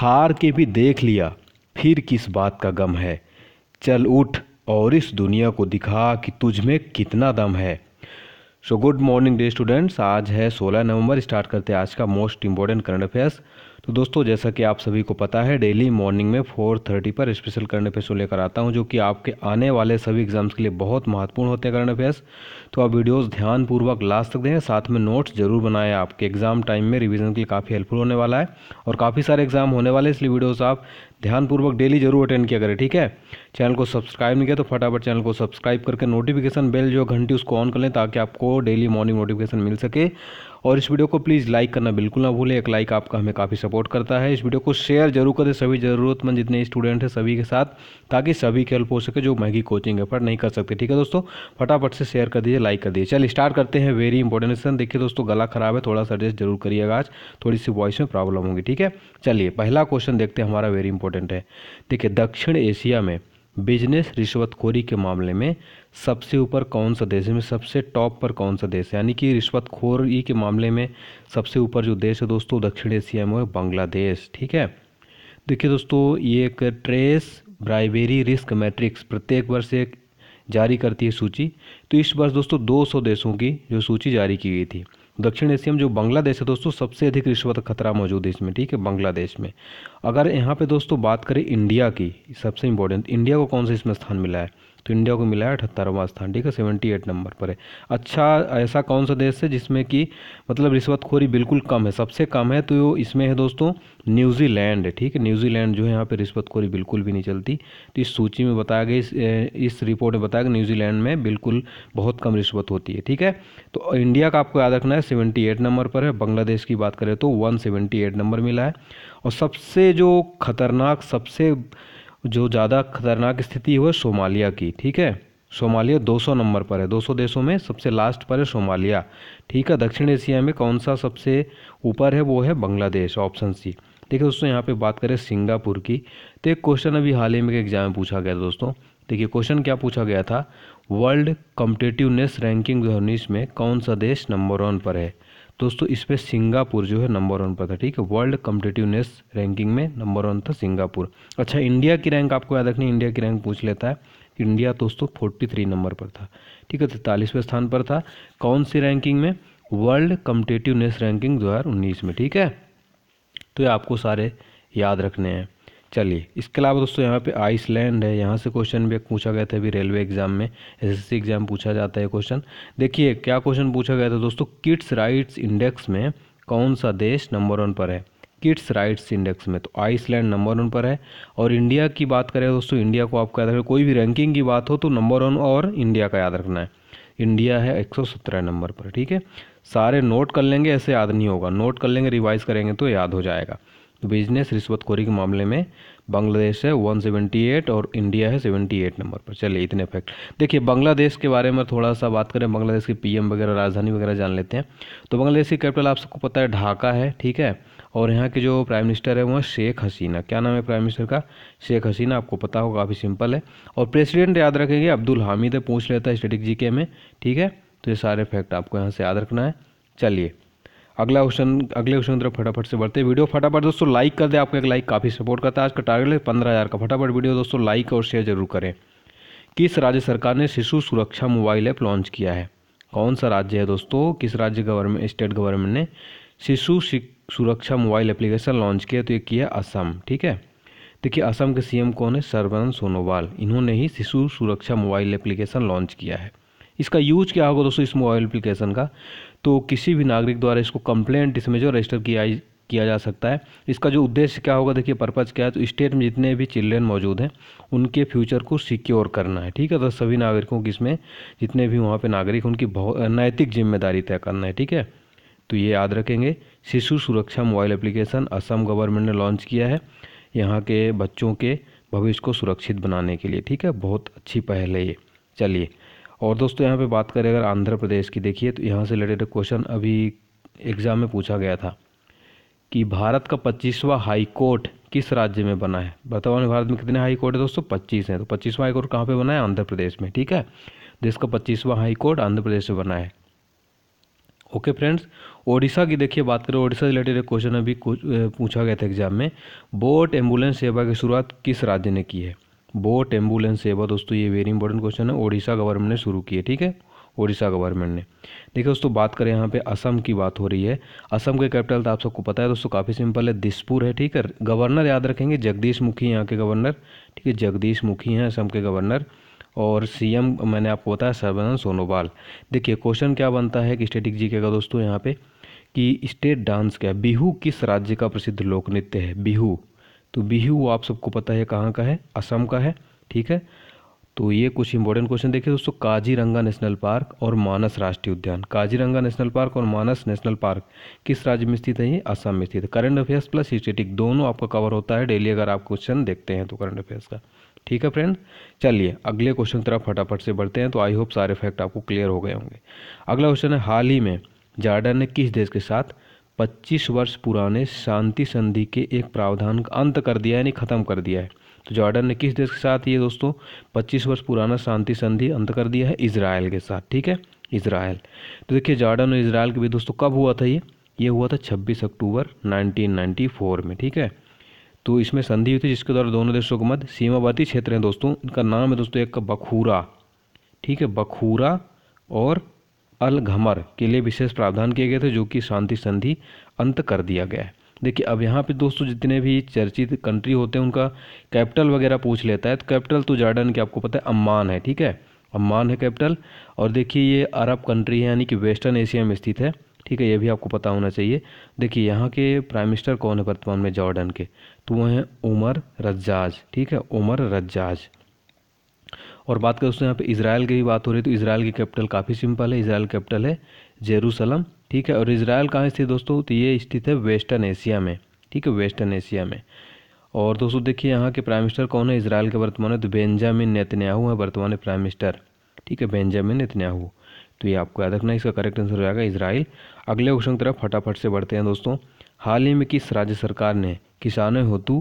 हार के भी देख लिया फिर किस बात का गम है चल उठ और इस दुनिया को दिखा कि तुझ में कितना दम है so good morning dear students आज है 16 नवंबर स्टार्ट करते हैं आज का मोस्ट इम्पोर्टेंट करंट अफेयर्स तो दोस्तों जैसा कि आप सभी को पता है डेली मॉर्निंग में फोर थर्टी पर स्पेशल करंट अफेयर्स को लेकर आता हूं जो कि आपके आने वाले सभी एग्जाम्स के लिए बहुत महत्वपूर्ण होते हैं करंट अफेयर्स तो आप वीडियोस ध्यानपूर्वक लास्ट तक दें साथ में नोट्स जरूर बनाएं आपके एग्जाम टाइम में रिविजन के लिए काफ़ी हेल्पफुल होने वाला है और काफ़ी सारे एग्जाम होने वाले इसलिए वीडियोज़ आप ध्यानपूर्वक डेली जरूर अटेंड किया करें ठीक है चैनल को सब्सक्राइब नहीं किया तो फटाफट चैनल को सब्सक्राइब करके नोटिफिकेशन बेल जो घंटी उसको ऑन कर लें ताकि आपको डेली मॉर्निंग नोटिफिकेशन मिल सके और इस वीडियो को प्लीज़ लाइक करना बिल्कुल ना भूलें एक लाइक आपका हमें काफ़ी सपोर्ट करता है इस वीडियो को शेयर जरूर करें सभी ज़रूरतमंद जितने स्टूडेंट हैं सभी के साथ ताकि सभी की हेल्प हो सके जो महंगी कोचिंग एफर्ट नहीं कर सकते ठीक है दोस्तों फटाफट से शेयर कर दीजिए लाइक कर दीजिए चलिए स्टार्ट करते हैं वेरी इंपॉर्टेंट लेसन देखिए दोस्तों गला खराब है थोड़ा सजेस्ट जरूर करिएगा आज थोड़ी सी वॉइस में प्रॉब्लम होगी ठीक है चलिए पहला क्वेश्चन देखते हैं हमारा वेरी इंपॉर्टेंट है देखिए दक्षिण एशिया में बिजनेस रिश्वतखोरी के मामले में सबसे ऊपर कौन सा देश है में सबसे टॉप पर कौन सा देश है यानी कि रिश्वतखोरी के मामले में सबसे ऊपर जो देश है दोस्तों दक्षिण एशिया में बांग्लादेश ठीक है देखिए दोस्तों ये एक ट्रेस ब्राइवेरी रिस्क मैट्रिक्स प्रत्येक वर्ष एक जारी करती है सूची तो इस वर्ष दोस्तों 200 देशों की जो सूची जारी की गई थी दक्षिण एशिया में जो बांग्लादेश है दोस्तों सबसे अधिक रिश्वत खतरा मौजूद है इसमें ठीक है बांग्लादेश में अगर यहाँ पे दोस्तों बात करें इंडिया की सबसे इंपॉर्टेंट इंडिया को कौन सा इसमें स्थान मिला है तो इंडिया को मिला है अठहत्तरवां स्थान ठीक है सेवेंटी एट नंबर पर है अच्छा ऐसा कौन सा देश है जिसमें कि मतलब रिश्वतखोरी बिल्कुल कम है सबसे कम है तो इसमें है दोस्तों न्यूजीलैंड है ठीक है न्यूजीलैंड जो है यहाँ पर रिश्वतखोरी बिल्कुल भी नहीं चलती तो इस सूची में बताया गया इस, इस रिपोर्ट में बताया गया न्यूजीलैंड में बिल्कुल बहुत कम रिश्वत होती है ठीक है तो इंडिया का आपको याद रखना है सेवेंटी एट नंबर पर है बांग्लादेश की बात करें तो वन सेवेंटी एट नंबर मिला है और सबसे जो खतरनाक सबसे जो ज़्यादा खतरनाक स्थिति है वो सोमालिया की ठीक है सोमालिया 200 नंबर पर है 200 देशों में सबसे लास्ट पर है सोमालिया ठीक है दक्षिण एशिया में कौन सा सबसे ऊपर है वो है बांग्लादेश ऑप्शन सी देखिए दोस्तों यहाँ पे बात करें सिंगापुर की तो एक क्वेश्चन अभी हाल ही में के एग्जाम में पूछा गया था दोस्तों देखिए क्वेश्चन क्या पूछा गया था वर्ल्ड कॉम्पिटेटिवनेस रैंकिंग दो में कौन सा देश नंबर वन पर है दोस्तों इसमें सिंगापुर जो है नंबर वन पर था ठीक है वर्ल्ड कम्पिटिटिवनेस रैंकिंग में नंबर वन था सिंगापुर अच्छा इंडिया की रैंक आपको याद रखनी इंडिया की रैंक पूछ लेता है इंडिया दोस्तों फोर्टी थ्री नंबर पर था ठीक है तैतालीसवें स्थान पर था कौन सी रैंकिंग में वर्ल्ड कम्पिटेटिवनेस रैंकिंग दो में ठीक है तो ये आपको सारे याद रखने हैं चलिए इसके अलावा दोस्तों यहाँ पे आइसलैंड है यहाँ से क्वेश्चन भी पूछा गया था अभी रेलवे एग्जाम में एसएससी एग्जाम पूछा जाता है क्वेश्चन देखिए क्या क्वेश्चन पूछा गया था दोस्तों किड्स राइट्स इंडेक्स में कौन सा देश नंबर वन पर है किड्स राइट्स इंडेक्स में तो आइसलैंड नंबर वन पर है और इंडिया की बात करें दोस्तों इंडिया को आपको याद रखें कोई भी रैंकिंग की बात हो तो नंबर वन और इंडिया का याद रखना है इंडिया है एक नंबर पर ठीक है सारे नोट कर लेंगे ऐसे याद नहीं होगा नोट कर लेंगे रिवाइज करेंगे तो याद हो जाएगा बिजनेस रिश्वतखोरी के मामले में बांग्लादेश है 178 और इंडिया है 78 नंबर पर चलिए इतने फैक्ट देखिए बांग्लादेश के बारे में थोड़ा सा बात करें बांग्लादेश की पीएम वगैरह राजधानी वगैरह जान लेते हैं तो बांग्लादेश की कैपिटल आप सबको पता है ढाका है ठीक है और यहाँ के जो प्राइम मिनिस्टर है वो शेख हसीना क्या नाम है प्राइम मिनिस्टर का शेख हसीना आपको पता होगा काफ़ी सिंपल है और प्रेसिडेंट याद रखेंगे अब्दुल हामिद है पूछ लेता है स्टेटिक जी में ठीक है तो ये सारे फैक्ट आपको यहाँ से याद रखना है चलिए अगला क्वेश्चन अगले क्वेश्चन की तरफ फटाफट से बढ़ते हैं वीडियो फटाफट दोस्तों लाइक कर दें आपका एक लाइक काफ़ी सपोर्ट करता है आज का टारगेट है पंद्रह हज़ार का फटाफट वीडियो दोस्तों लाइक और शेयर जरूर करें किस राज्य सरकार ने शिशु सुरक्षा मोबाइल ऐप लॉन्च किया है कौन सा राज्य है दोस्तों किस राज्य गवर्नमेंट स्टेट गवर्नमेंट ने शिशु सुरक्षा मोबाइल एप्लीकेशन लॉन्च किया तो ये किया असम ठीक है देखिए असम के सीएम कौन है सर्वानंद सोनोवाल इन्होंने ही शिशु सुरक्षा मोबाइल एप्लीकेशन लॉन्च किया है इसका यूज क्या होगा दोस्तों इस मोबाइल एप्लीकेशन का तो किसी भी नागरिक द्वारा इसको कंप्लेंट इसमें जो रजिस्टर किया किया जा सकता है इसका जो उद्देश्य क्या होगा देखिए पर्पज़ क्या है तो स्टेट में जितने भी चिल्ड्रेन मौजूद हैं उनके फ्यूचर को सिक्योर करना है ठीक है तो सभी नागरिकों की इसमें जितने भी वहाँ पे नागरिक उनकी बहुत नैतिक जिम्मेदारी तय करना है ठीक है तो ये याद रखेंगे शिशु सुरक्षा मोबाइल एप्लीकेशन असम गवर्नमेंट ने लॉन्च किया है यहाँ के बच्चों के भविष्य को सुरक्षित बनाने के लिए ठीक है बहुत अच्छी पहल है ये चलिए और दोस्तों यहाँ पे बात करें अगर आंध्र प्रदेश की देखिए तो यहाँ से रिलेटेड क्वेश्चन अभी एग्ज़ाम में पूछा गया था कि भारत का पच्चीसवां हाई कोर्ट किस राज्य में बना है वर्तमान भारत में कितने हाई कोर्ट है दोस्तों पच्चीस हैं तो पच्चीसवां हाई कोर्ट कहाँ पर बना है आंध्र प्रदेश में ठीक है देश का पच्चीसवां हाई कोर्ट आंध्र प्रदेश में बना है ओके फ्रेंड्स ओडिशा की देखिए बात करें ओडिशा रिलेटेड एक क्वेश्चन अभी पूछा गया था एग्जाम में बोट एम्बुलेंस सेवा की शुरुआत किस राज्य ने की है बोट एम्बुलेंस सेवा दोस्तों ये वेरी इंपॉर्टेंट क्वेश्चन है ओडिशा गवर्नमेंट ने शुरू किए ठीक है ओडिशा गवर्नमेंट ने देखिए दोस्तों बात करें यहाँ पे असम की बात हो रही है असम के कैपिटल तो आप सबको पता है दोस्तों काफ़ी सिंपल है दिसपुर है ठीक है गवर्नर याद रखेंगे जगदीश मुखी यहाँ के गवर्नर ठीक है जगदीश मुखी हैं असम के गवर्नर और सीएम मैंने आपको बताया सर्बानंद सोनोवाल देखिए क्वेश्चन क्या बनता है कि स्टेटिक जी का दोस्तों यहाँ पे कि स्टेट डांस क्या बिहू किस राज्य का प्रसिद्ध लोक नृत्य है बिहू तो बिहू आप सबको पता है कहाँ का है असम का है ठीक है तो ये कुछ इंपॉर्टेंट क्वेश्चन देखिए दोस्तों काजीरंगा नेशनल पार्क और मानस राष्ट्रीय उद्यान काजीरंगा नेशनल पार्क और मानस नेशनल पार्क किस राज्य में स्थित है ये असम में स्थित है करंट अफेयर्स प्लस स्टेटिक दोनों आपका कवर होता है डेली अगर आप क्वेश्चन देखते हैं तो करंट अफेयर्स का ठीक है फ्रेंड चलिए अगले क्वेश्चन तरफ फटाफट से बढ़ते हैं तो आई होप सारे फैक्ट आपको क्लियर हो गए होंगे अगला क्वेश्चन है हाल ही में जार्डन ने किस देश के साथ 25 वर्ष पुराने शांति संधि के एक प्रावधान का अंत कर दिया यानी ख़त्म कर दिया है तो जॉर्डन ने किस देश के साथ ये दोस्तों 25 वर्ष पुराना शांति संधि अंत कर दिया है इसराइल के साथ ठीक है इसराइल तो देखिए जॉर्डन और इसराइल के बीच दोस्तों कब हुआ था ये ये हुआ था 26 अक्टूबर 1994 में ठीक है तो इसमें संधि हुई थी जिसके द्वारा दोनों देशों के मध्य सीमावर्ती क्षेत्र हैं दोस्तों इनका नाम है दोस्तों एक बखूरा ठीक है बखूरा और अल घमर के लिए विशेष प्रावधान किए गए थे जो कि शांति संधि अंत कर दिया गया है देखिए अब यहाँ पे दोस्तों जितने भी चर्चित कंट्री होते हैं उनका कैपिटल वगैरह पूछ लेता है तो कैपिटल तो जार्डन के आपको पता है अम्मान है ठीक है अम्मान है कैपिटल और देखिए ये अरब कंट्री है यानी कि वेस्टर्न एशिया में स्थित है ठीक है ये भी आपको पता होना चाहिए देखिए यहाँ के प्राइम मिनिस्टर कौन है वर्तमान में जॉर्डन के तो वह हैं उमर रज्जाज ठीक है उमर रज्जाज और बात करें दोस्तों यहाँ पे इसराइल की बात हो रही है तो इसराइल की कैपिटल काफ़ी सिंपल है इसराइल कैपिटल है जेरूसलम ठीक है और इसराइल कहाँ स्थित दोस्तों तो ये स्थित है वेस्टर्न एशिया में ठीक है वेस्टर्न एशिया में और दोस्तों देखिए यहाँ के प्राइम मिनिस्टर कौन है इसराइल के वर्तमान तो बेंजामिन नेतन्याहू है वर्तमान प्राइम मिनिस्टर ठीक है बेंजामिन नेतन्याहू तो ये आपको याद रखना इसका करेक्ट आंसर हो जाएगा इसराइल अगले क्वेश्चन की तरफ फटाफट से बढ़ते हैं दोस्तों हाल ही में किस राज्य सरकार ने किसानों हेतु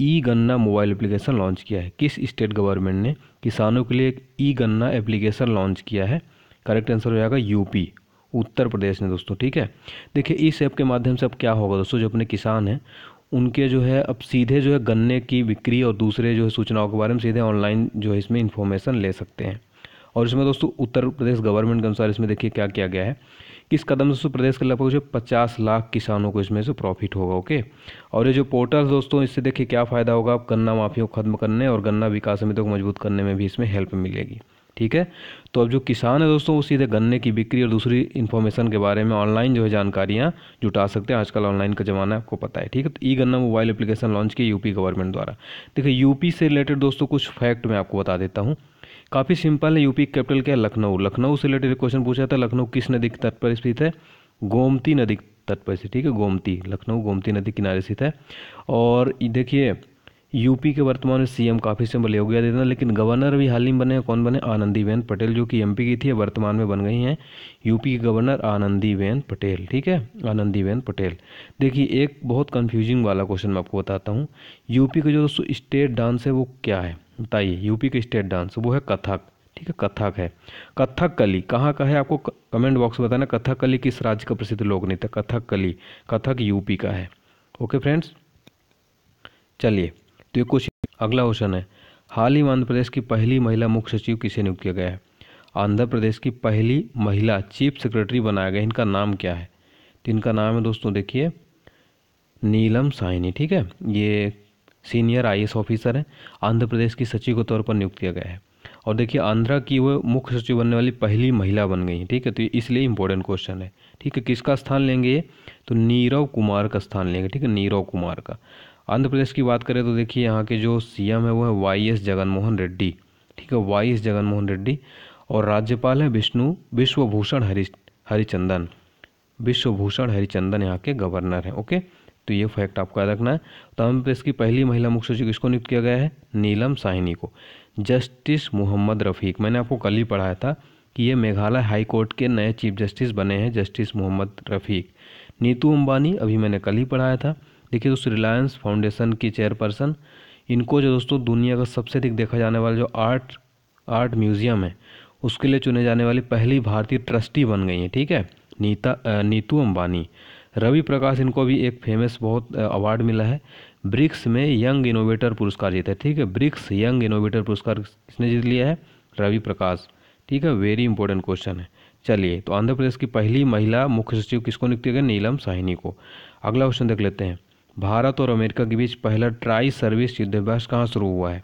ई गन्ना मोबाइल एप्लीकेशन लॉन्च किया है किस स्टेट गवर्नमेंट ने किसानों के लिए एक ई गन्ना एप्लीकेशन लॉन्च किया है करेक्ट आंसर हो जाएगा यूपी उत्तर प्रदेश ने दोस्तों ठीक है देखिए इस ऐप के माध्यम से अब क्या होगा दोस्तों जो अपने किसान हैं उनके जो है अब सीधे जो है गन्ने की बिक्री और दूसरे जो है सूचनाओं के बारे में सीधे ऑनलाइन जो है इसमें इन्फॉर्मेशन ले सकते हैं और इसमें दोस्तों उत्तर प्रदेश गवर्नमेंट के अनुसार इसमें देखिए क्या किया गया है कि इस कदम से दोस्तों प्रदेश के लगभग जो पचास लाख किसानों को इसमें से प्रॉफिट होगा ओके और ये जो पोर्टल दोस्तों इससे देखिए क्या फ़ायदा होगा आप गन्ना माफियों को खत्म करने और गन्ना विकास समितियों को मजबूत करने में भी इसमें हेल्प मिलेगी ठीक है तो अब जो किसान है दोस्तों वो सीधे गन्ने की बिक्री और दूसरी इन्फॉर्मेशन के बारे में ऑनलाइन जो है जानकारियाँ जुटा सकते हैं आजकल ऑनलाइन का ज़माना आपको पता है ठीक है तो ई गन्ना मोबाइल एप्लीकेशन लॉन्च की यूपी गवर्नमेंट द्वारा देखिए यूपी से रिलेटेड दोस्तों कुछ फैक्ट मैं आपको बता देता हूँ काफ़ी सिंपल है यूपी कैपिटल क्या लखनऊ लखनऊ से रिलेटेड क्वेश्चन पूछा था लखनऊ किस नदी के तट पर स्थित है गोमती नदी तट पर स्थित ठीक है गोमती लखनऊ गोमती नदी किनारे स्थित है और देखिए यूपी के वर्तमान में सीएम काफ़ी समय हो गया देना लेकिन गवर्नर भी हाल ही में बने कौन बने आनंदीबेन पटेल जो कि एमपी की थी वर्तमान में बन गई हैं यूपी के गवर्नर आनंदीबेन पटेल ठीक है आनंदीबेन पटेल देखिए एक बहुत कन्फ्यूजिंग वाला क्वेश्चन मैं आपको बताता हूँ यूपी का जो स्टेट डांस है वो क्या है बताइए यूपी के स्टेट डांस वो है कथक ठीक है कथक है कथक कली कहाँ का है आपको कमेंट बॉक्स में बताना कथक कली किस राज्य का प्रसिद्ध लोक नृत्य कथक कली कथक यूपी का है ओके फ्रेंड्स चलिए तो ये कुछ अगला क्वेश्चन है हाल ही में आंध्र प्रदेश की पहली महिला मुख्य सचिव किसे नियुक्त किया गया है आंध्र प्रदेश की पहली महिला चीफ सेक्रेटरी बनाया गया इनका नाम क्या है तो इनका नाम है दोस्तों देखिए नीलम साहिनी ठीक है ये सीनियर आई ऑफिसर हैं आंध्र प्रदेश की सचिव के तौर पर नियुक्त किया गया है और देखिए आंध्रा की वह मुख्य सचिव बनने वाली पहली महिला बन गई ठीक है तो इसलिए इंपॉर्टेंट क्वेश्चन है ठीक है किसका स्थान लेंगे ये तो नीरव कुमार का स्थान लेंगे ठीक है नीरव कुमार का आंध्र प्रदेश की बात करें तो देखिए यहाँ के जो सीएम है वो है वाई एस जगनमोहन रेड्डी ठीक है वाई एस जगनमोहन रेड्डी और राज्यपाल है विष्णु विश्वभूषण हरि हरिचंदन विश्वभूषण हरिचंदन यहाँ के गवर्नर हैं ओके तो ये फैक्ट आपको याद रखना है तमाम तो प्रदेश की पहली महिला मुख्य सचिव किसको नियुक्त किया गया है नीलम साहिनी को जस्टिस मोहम्मद रफ़ीक मैंने आपको कल ही पढ़ाया था कि ये मेघालय हाई कोर्ट के नए चीफ जस्टिस बने हैं जस्टिस मोहम्मद रफ़ीक नीतू अंबानी अभी मैंने कल ही पढ़ाया था देखिए दोस्तों रिलायंस फाउंडेशन की चेयरपर्सन इनको जो दोस्तों दुनिया का सबसे अधिक देखा जाने वाला जो आर्ट आर्ट म्यूज़ियम है उसके लिए चुने जाने वाली पहली भारतीय ट्रस्टी बन गई हैं ठीक है नीता नीतू अंबानी रवि प्रकाश इनको भी एक फेमस बहुत अवार्ड मिला है ब्रिक्स में यंग इनोवेटर पुरस्कार जीता है ठीक है ब्रिक्स यंग इनोवेटर पुरस्कार किसने जीत लिया है रवि प्रकाश ठीक है वेरी इंपॉर्टेंट क्वेश्चन है चलिए तो आंध्र प्रदेश की पहली महिला मुख्य सचिव किसको नियुक्त किया गया नीलम साहिनी को अगला क्वेश्चन देख लेते हैं भारत और अमेरिका के बीच पहला ट्राई सर्विस युद्धाभ्यास कहाँ शुरू हुआ है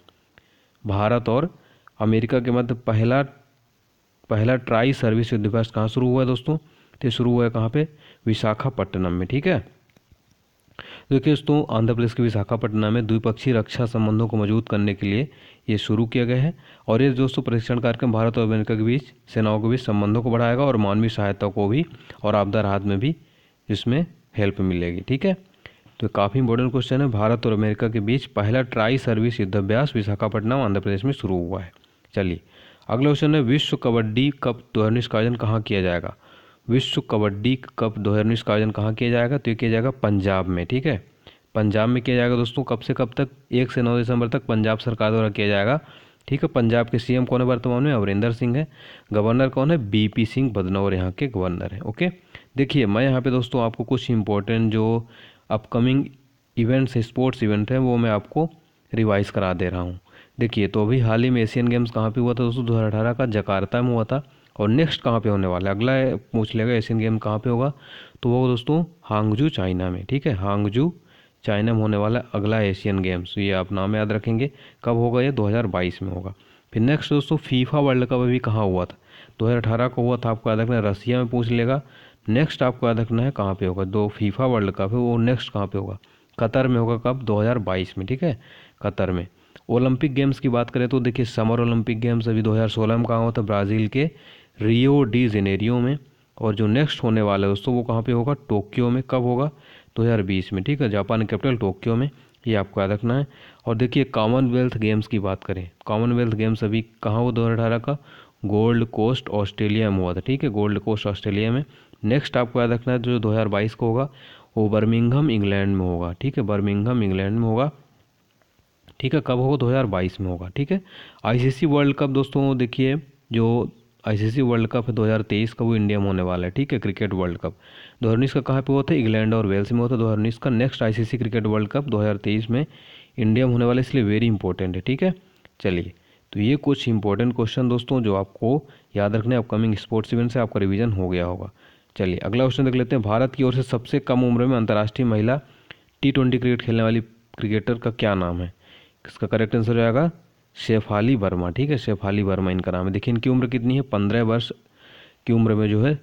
भारत और अमेरिका के मध्य पहला पहला ट्राई सर्विस युद्धाभ्यास कहाँ शुरू हुआ है दोस्तों तो शुरू हुआ है कहाँ पर विशाखापट्टनम में ठीक है तो देखिए दोस्तों आंध्र प्रदेश के विशाखापट्टनम में द्विपक्षीय रक्षा संबंधों को मजबूत करने के लिए ये शुरू किया गया है और ये दोस्तों प्रशिक्षण कार्यक्रम भारत और अमेरिका के बीच सेनाओं के बीच संबंधों को बढ़ाएगा और मानवीय सहायता को भी और आपदा राहत में भी इसमें हेल्प मिलेगी ठीक है तो काफ़ी इंपॉर्टेंट क्वेश्चन है भारत और अमेरिका के बीच पहला ट्राई सर्विस युद्धाभ्यास विशाखापट्टनम आंध्र प्रदेश में शुरू हुआ है चलिए अगला क्वेश्चन है विश्व कबड्डी कप दो निष्काजन कहाँ किया जाएगा विश्व कबड्डी कप दो हज़ार उन्नीस का आयोजन कहाँ किया जाएगा तो ये किया जाएगा पंजाब में ठीक है पंजाब में किया जाएगा दोस्तों कब से कब तक एक से नौ दिसंबर तक पंजाब सरकार द्वारा किया जाएगा ठीक है पंजाब के सीएम कौन है वर्तमान में अमरिंदर सिंह है गवर्नर कौन है बीपी सिंह बदनौर यहाँ के गवर्नर हैं ओके देखिए मैं यहाँ पे दोस्तों आपको कुछ इंपॉर्टेंट जो अपकमिंग इवेंट्स स्पोर्ट्स इवेंट हैं वो मैं आपको रिवाइज़ करा दे रहा हूँ देखिए तो अभी हाल ही में एशियन गेम्स कहाँ पे हुआ था दोस्तों दो का जकार्ता में हुआ था और नेक्स्ट कहाँ पे होने वाला है अगला है पूछ लेगा एशियन गेम कहाँ पे होगा तो वो दोस्तों हांगजू चाइना में ठीक है हांगजू चाइना में होने वाला अगला एशियन गेम्स तो ये आप नाम याद रखेंगे कब होगा ये 2022 में होगा फिर नेक्स्ट दोस्तों फीफा वर्ल्ड कप अभी कहाँ हुआ था दो को हुआ था आपको याद रखना है रसिया में पूछ लेगा नेक्स्ट आपको याद रखना है कहाँ पर होगा दो फीफा वर्ल्ड कप है वो नेक्स्ट कहाँ पर होगा कतर में होगा कब दो में ठीक है कतर में ओलंपिक गेम्स की बात करें तो देखिए समर ओलंपिक गेम्स अभी 2016 में कहाँ हुआ था ब्राज़ील के रियो डी जेनेरियो में और जो नेक्स्ट होने वाला है दोस्तों वो कहाँ पे होगा टोक्यो में कब होगा 2020 में ठीक है जापान कैपिटल टोक्यो में ये आपको याद रखना है और देखिए कॉमनवेल्थ गेम्स की बात करें कॉमनवेल्थ गेम्स अभी कहाँ हुआ दो हज़ार का गोल्ड कोस्ट ऑस्ट्रेलिया में हुआ था ठीक है गोल्ड कोस्ट ऑस्ट्रेलिया में नेक्स्ट आपको याद रखना है जो बाईस को होगा वो बर्मिंगम इंग्लैंड में होगा ठीक है बर्मिंघम इंग्लैंड में होगा ठीक है कब होगा बाईस में होगा ठीक है सी वर्ल्ड कप दोस्तों देखिए जो आईसीसी वर्ल्ड कप है तेईस का वो इंडिया में होने वाला है ठीक है क्रिकेट वर्ल्ड कप उन्नीस का कहाँ पे हुआ था इंग्लैंड और वेल्स में हुआ था उन्नीस का next ICC cricket world cup 2023 में इंडिया में होने वाला है इसलिए वेरी इंपॉर्टेंट है ठीक है चलिए तो ये कुछ इंपॉर्टेंट क्वेश्चन दोस्तों जो आपको याद रखने अपकमिंग स्पोर्ट्स इवेंट से आपका रिविजन हो गया होगा चलिए अगला क्वेश्चन देख लेते हैं भारत की ओर से सबसे कम उम्र में अंतर्राष्ट्रीय महिला टी ट्वेंटी क्रिकेट खेलने वाली क्रिकेटर का क्या नाम है इसका करेक्ट आंसर हो जाएगा शेफाली वर्मा ठीक है शेफाली वर्मा इनका नाम है देखिए इनकी उम्र कितनी है पंद्रह वर्ष की उम्र में जो है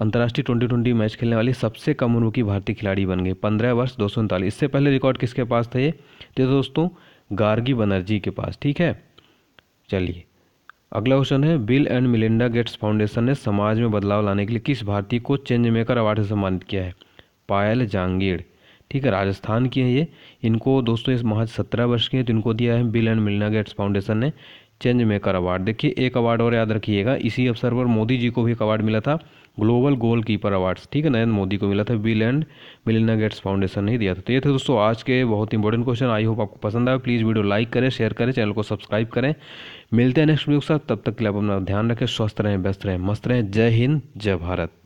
अंतर्राष्ट्रीय ट्वेंटी ट्वेंटी मैच खेलने वाली सबसे कम उम्र की भारतीय खिलाड़ी बन गई पंद्रह वर्ष दो सौ उनतालीस इससे पहले रिकॉर्ड किसके पास था ये तो दोस्तों गार्गी बनर्जी के पास ठीक है चलिए अगला क्वेश्चन है Bill and Melinda Gates Foundation ने समाज में बदलाव लाने के लिए किस भारतीय को चेंज मेकर अवार्ड से सम्मानित किया है पायल जांगीड़ ठीक है राजस्थान की है ये इनको दोस्तों इस महज सत्रह वर्ष के हैं तो इनको दिया है Bill and Melinda Gates Foundation ने चेंज मेकर अवार्ड देखिए एक अवार्ड और याद रखिएगा इसी अवसर पर मोदी जी को भी एक अवार्ड मिला था ग्लोबल गोल कीपर अवार्ड्स ठीक है नरेंद्र मोदी को मिला था Bill and Melinda Gates Foundation ने दिया था तो ये थे दोस्तों आज के बहुत इंपॉर्टेंट क्वेश्चन आई होप आपको पसंद आए प्लीज़ वीडियो लाइक करें शेयर करें चैनल को सब्सक्राइब करें मिलते हैं नेक्स्ट वीडियो के साथ तब तक के लिए आप अपना ध्यान रखें स्वस्थ रहें व्यस्त रहें मस्त रहें जय हिंद जय भारत